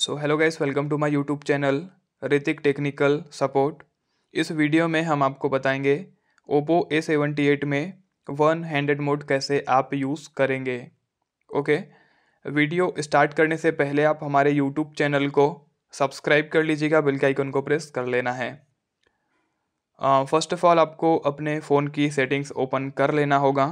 so hello guys welcome to my YouTube channel Hrithik technical support इस video में हम आपको बताएंगे ओप्पो ए सेवेंटी एट में वन हैंडेड मोड कैसे आप यूज़ करेंगे ओके वीडियो स्टार्ट करने से पहले आप हमारे यूट्यूब चैनल को सब्सक्राइब कर लीजिएगा बिल के आइकन को प्रेस कर लेना है फर्स्ट ऑफ ऑल आपको अपने फ़ोन की सेटिंग्स ओपन कर लेना होगा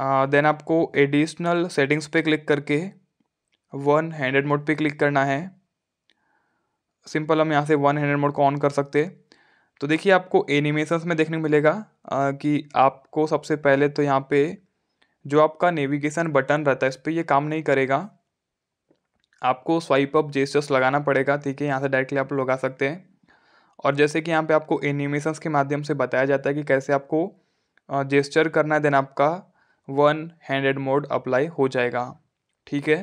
देन uh, आपको एडिशनल सेटिंग्स पे क्लिक करके वन हैंडेड मोड पे क्लिक करना है सिंपल हम यहाँ से वन हैंडेड मोड को ऑन कर सकते तो देखिए आपको एनिमेशंस में देखने को मिलेगा आ, कि आपको सबसे पहले तो यहाँ पे जो आपका नेविगेशन बटन रहता है इस पर यह काम नहीं करेगा आपको स्वाइप अप जेस्टर्स लगाना पड़ेगा ठीक है यहाँ से डायरेक्टली आप लगा सकते हैं और जैसे कि यहाँ पे आपको एनिमेशंस के माध्यम से बताया जाता है कि कैसे आपको जेस्चर करना है देन आपका वन हैंडेड मोड अप्लाई हो जाएगा ठीक है